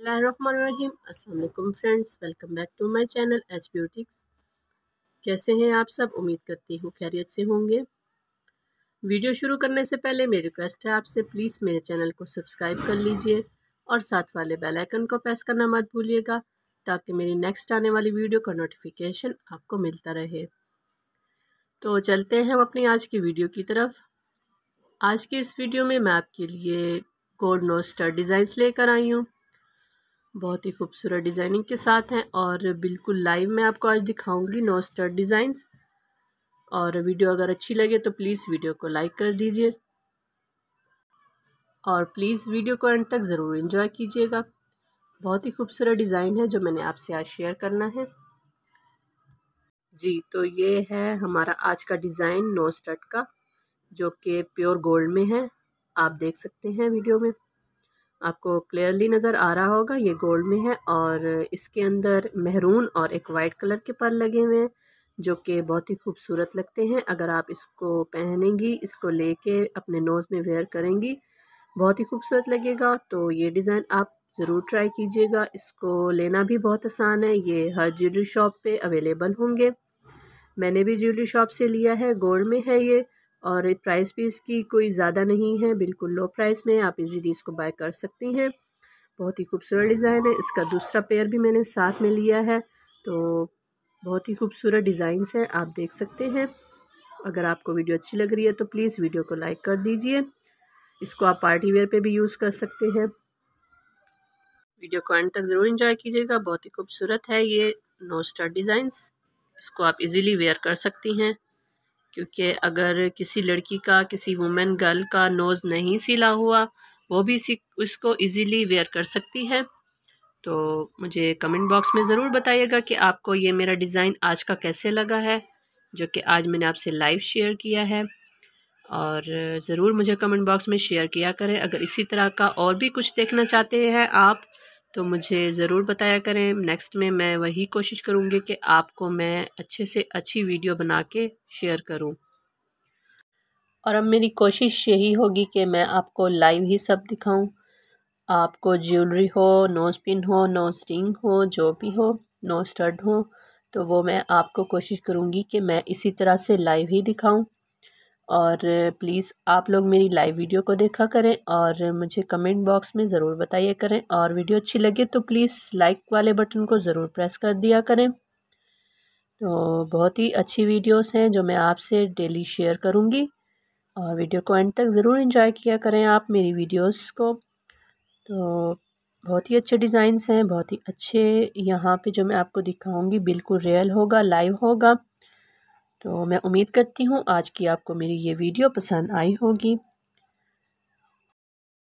Aslam friends welcome back to my channel H beautics कैसे हैं आप सब उम्मीद करती हूँ खैरियत से होंगे वीडियो शुरू करने से पहले मेरी रिक्वेस्ट है आपसे प्लीज़ मेरे चैनल को सब्सक्राइब कर लीजिए और साथ वाले बेल आइकन को प्रेस करना मत भूलिएगा ताकि मेरी नेक्स्ट आने वाली वीडियो का नोटिफिकेशन आपको मिलता रहे तो चलते हैं हम अपनी आज की वीडियो की तरफ आज की इस वीडियो में मैं आपके लिए गोल्ड नोस्टर डिज़ाइंस लेकर आई हूँ बहुत ही खूबसूरत डिज़ाइनिंग के साथ हैं और बिल्कुल लाइव मैं आपको आज दिखाऊंगी नो स्टर्ट डिज़ाइंस और वीडियो अगर अच्छी लगे तो प्लीज़ वीडियो को लाइक कर दीजिए और प्लीज़ वीडियो को एंड तक ज़रूर इन्जॉय कीजिएगा बहुत ही खूबसूरत डिज़ाइन है जो मैंने आपसे आज शेयर करना है जी तो ये है हमारा आज का डिज़ाइन नो स्टर्ट का जो कि प्योर गोल्ड में है आप देख सकते हैं वीडियो में आपको क्लियरली नज़र आ रहा होगा ये गोल्ड में है और इसके अंदर मेहरून और एक वाइट कलर के पर लगे हुए हैं जो कि बहुत ही खूबसूरत लगते हैं अगर आप इसको पहनेंगी इसको लेके अपने नोज़ में वेयर करेंगी बहुत ही खूबसूरत लगेगा तो ये डिज़ाइन आप ज़रूर ट्राई कीजिएगा इसको लेना भी बहुत आसान है ये हर ज्वेलरी शॉप पे अवेलेबल होंगे मैंने भी ज्वेलरी शॉप से लिया है गोल्ड में है ये और प्राइस भी इसकी कोई ज़्यादा नहीं है बिल्कुल लो प्राइस में आप इजीली इसको बाय कर सकती हैं बहुत ही खूबसूरत डिज़ाइन है इसका दूसरा पेयर भी मैंने साथ में लिया है तो बहुत ही खूबसूरत डिज़ाइंस हैं आप देख सकते हैं अगर आपको वीडियो अच्छी लग रही है तो प्लीज़ वीडियो को लाइक कर दीजिए इसको आप पार्टी वेयर पर भी यूज़ कर सकते हैं वीडियो को एंड तक ज़रूर इंजॉय कीजिएगा बहुत ही खूबसूरत है ये नो स्टार डिज़ाइंस इसको आप इजीली वेयर कर सकती हैं क्योंकि अगर किसी लड़की का किसी वुमेन गर्ल का नोज़ नहीं सिला हुआ वो भी इसी उसको इजीली वेयर कर सकती है तो मुझे कमेंट बॉक्स में ज़रूर बताइएगा कि आपको ये मेरा डिज़ाइन आज का कैसे लगा है जो कि आज मैंने आपसे लाइव शेयर किया है और ज़रूर मुझे कमेंट बॉक्स में शेयर किया करें अगर इसी तरह का और भी कुछ देखना चाहते हैं आप तो मुझे ज़रूर बताया करें नेक्स्ट में मैं वही कोशिश करूँगी कि आपको मैं अच्छे से अच्छी वीडियो बना के शेयर करूँ और अब मेरी कोशिश यही होगी कि मैं आपको लाइव ही सब दिखाऊं आपको ज्वेलरी हो नोज पिन हो नो स्टिंग हो जो भी हो नो स्टड हो तो वो मैं आपको कोशिश करूँगी कि मैं इसी तरह से लाइव ही दिखाऊं और प्लीज़ आप लोग मेरी लाइव वीडियो को देखा करें और मुझे कमेंट बॉक्स में ज़रूर बताइए करें और वीडियो अच्छी लगे तो प्लीज़ लाइक वाले बटन को ज़रूर प्रेस कर दिया करें तो बहुत ही अच्छी वीडियोस हैं जो मैं आपसे डेली शेयर करूँगी और वीडियो को एंड तक ज़रूर इन्जॉय किया करें आप मेरी वीडियोस को तो बहुत ही अच्छे डिज़ाइंस हैं बहुत ही अच्छे यहाँ पर जो मैं आपको दिखाऊँगी बिल्कुल रियल होगा लाइव होगा तो मैं उम्मीद करती हूँ आज की आपको मेरी ये वीडियो पसंद आई होगी